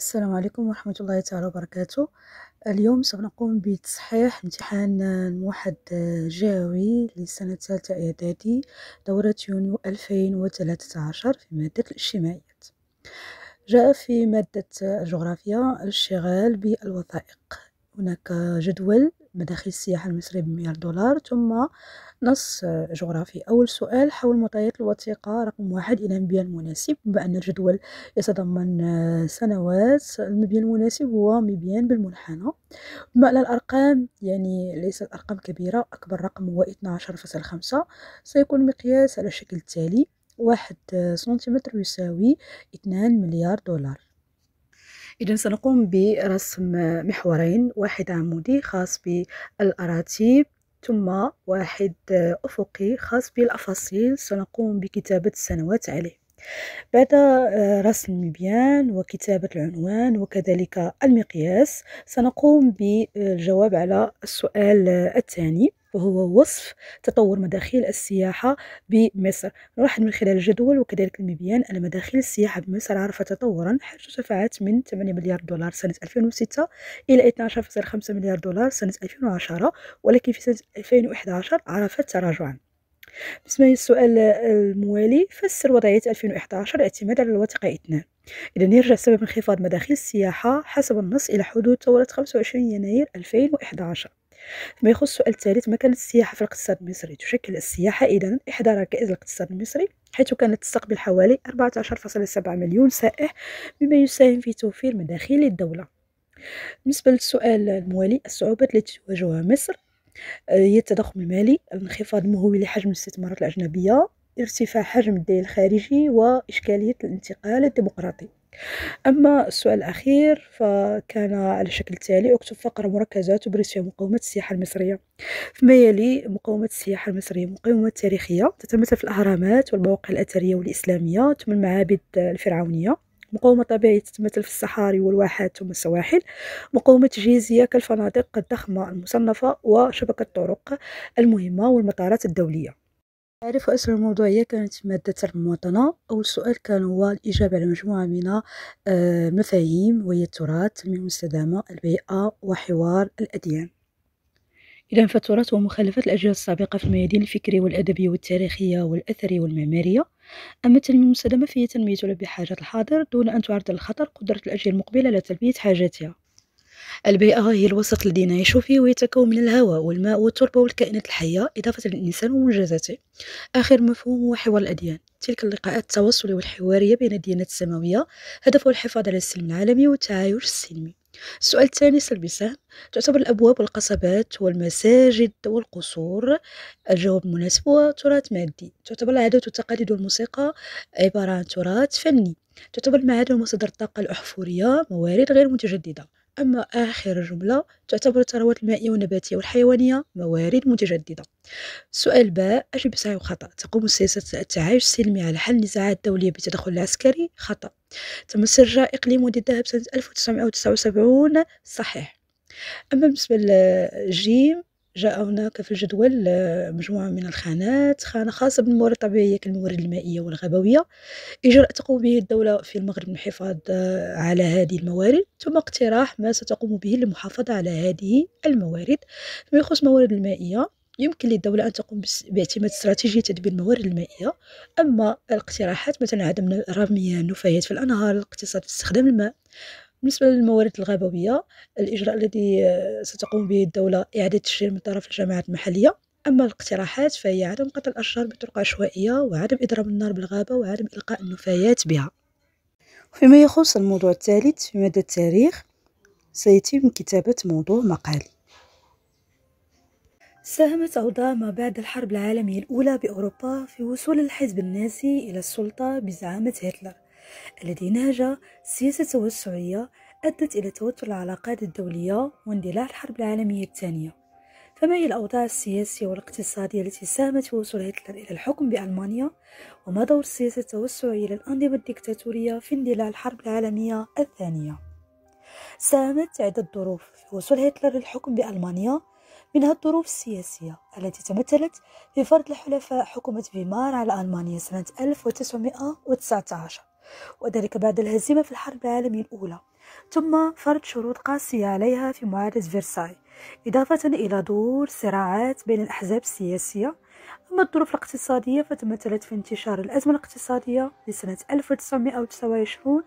السلام عليكم ورحمة الله تعالى وبركاته اليوم سوف نقوم بتصحيح امتحان الموحد جاوي لسنة ثالثة إعدادي دورة يونيو 2013 في مادة الاجتماعيات جاء في مادة الجغرافيا الاشتغال بالوثائق هناك جدول مداخل السياحة المصرية بمليار دولار ثم نص جغرافي أول سؤال حول معطيات الوثيقة رقم واحد إلى المبيع المناسب بأن الجدول يتضمن سنوات المبيع المناسب هو مبيان بالمنحنى بما أن الأرقام يعني ليست أرقام كبيرة أكبر رقم هو 12.5 سيكون مقياس على الشكل التالي واحد سنتيمتر يساوي 2 مليار دولار إذا سنقوم برسم محورين واحد عمودي خاص بالأراتيب ثم واحد أفقي خاص بالأفاصيل سنقوم بكتابة السنوات عليه بعد رسم المبيان وكتابة العنوان وكذلك المقياس سنقوم بالجواب على السؤال الثاني وهو وصف تطور مداخيل السياحة بمصر نلاحظ من خلال الجدول وكذلك المبيان أن مداخيل السياحة بمصر عرفت تطورا حيث ارتفعت من 8 مليار دولار سنة 2006 إلى 12.5 مليار دولار سنة 2010 ولكن في سنة 2011 عرفت تراجعا بالنسبة للسؤال الموالي فسر وضعية 2011 الاعتماد على الوثيقة 2 إذا يرجع سبب انخفاض مداخل السياحة حسب النص إلى حدود ثورة 25 يناير 2011 ما يخص السؤال الثالث كانت السياحة في الاقتصاد المصري تشكل السياحة إذا إحدى ركائز الاقتصاد المصري حيث كانت تستقبل حوالي 14.7 مليون سائح مما يساهم في توفير مداخيل الدوله بالنسبة للسؤال الموالي الصعوبات التي تواجهها مصر آه، هي التضخم المالي الانخفاض المهول لحجم الاستثمارات الأجنبية ارتفاع حجم الدين الخارجي وإشكالية الانتقال الديمقراطي أما السؤال الأخير فكان على شكل التالي أكتب فقرة مركزة تبرز فيها مقاومة السياحة المصرية فيما يلي مقاومة السياحة المصرية مقاومة تاريخية تتمثل في الأهرامات والمواقع الأثرية والإسلامية ثم المعابد الفرعونية مقاومة طبيعية تتمثل في الصحاري والواحات ثم السواحل مقاومة تجهيزية كالفنادق الضخمة المصنفة وشبكة الطرق المهمة والمطارات الدولية أعرف أسر الموضوعية كانت مادة المواطنة أول سؤال كان هو الإجابة على مجموعة من آه، المفاهيم وهي التراث التنمية المستدامة البيئة وحوار الأديان إذا فالتراث ومخالفات الأجيال السابقة في الميادين الفكرية والأدبية والتاريخية والأثرية والمعمارية أما التنمية المستدامة فهي تنمية بحاجات الحاضر دون أن تعرض للخطر قدرة الأجيال المقبلة على تلبية حاجاتها البيئة هي الوسط الذي نعيش فيه ويتكون من الهواء والماء والتربة والكائنات الحية إضافة للإنسان ومنجزاته آخر مفهوم هو حوار الأديان تلك اللقاءات التواصلية والحوارية بين الديانات السماوية هدفه الحفاظ على السلم العالمي والتعايش السلمي السؤال الثاني سلبي سهل تعتبر الأبواب والقصبات والمساجد والقصور الجواب المناسب هو تراث مادي تعتبر العادات والتقاليد والموسيقى عبارة عن تراث فني تعتبر المعادن مصدر الطاقة الأحفورية موارد غير متجددة أما آخر جملة تعتبر الثروات المائية والنباتية والحيوانية موارد متجددة سؤال باء أجب صحيح وخطأ تقوم سياسة التعايش السلمي على حل النزاعات الدولية بالتدخل العسكري خطأ تم استرجاع إقليم ودي الذهب سنة 1979 صحيح أما بالنسبة لجيم جاء هناك في الجدول آه، مجموعة من الخانات خانة خاصة بالموارد الطبيعية كالموارد المائية والغابوية إجراء تقوم به الدولة في المغرب للحفاظ آه، على هذه الموارد ثم اقتراح ما ستقوم به للمحافظة على هذه الموارد فيما يخص الموارد المائية يمكن للدولة أن تقوم باعتماد استراتيجية تدبير الموارد المائية أما الاقتراحات مثلا عدم رمي النفايات في الأنهار الاقتصاد في استخدام الماء بالنسبة للموارد الغابوية الإجراء الذي آه، ستقوم به الدولة إعادة تشجير من طرف الجماعات المحلية أما الاقتراحات فهي عدم قتل الأشجار بطرق عشوائية وعدم إضراب النار بالغابة وعدم إلقاء النفايات بها فيما يخص الموضوع الثالث في مدى التاريخ سيتم كتابة موضوع مقالي ساهمت أوضاع ما بعد الحرب العالمية الأولى بأوروبا في وصول الحزب النازي إلى السلطة بزعامة هتلر الذي نهج سياسة توسعية أدت إلى توتر العلاقات الدولية واندلاع الحرب العالمية الثانية فما هي الأوضاع السياسية والاقتصادية التي ساهمت في وصول هتلر إلى الحكم بألمانيا وما دور السياسة التوسعية للأنظمة الديكتاتورية في اندلاع الحرب العالمية الثانية ساهمت عدة ظروف في وصول هتلر للحكم بألمانيا منها الظروف السياسية التي تمثلت في فرض الحلفاء حكومة فيمار على ألمانيا سنة 1919 وذلك بعد الهزيمة في الحرب العالمية الأولى ثم فرض شروط قاسية عليها في معاهدة فرساي إضافة إلى دور صراعات بين الأحزاب السياسية أما الظروف الاقتصادية فتمثلت في انتشار الأزمة الاقتصادية لسنة 1929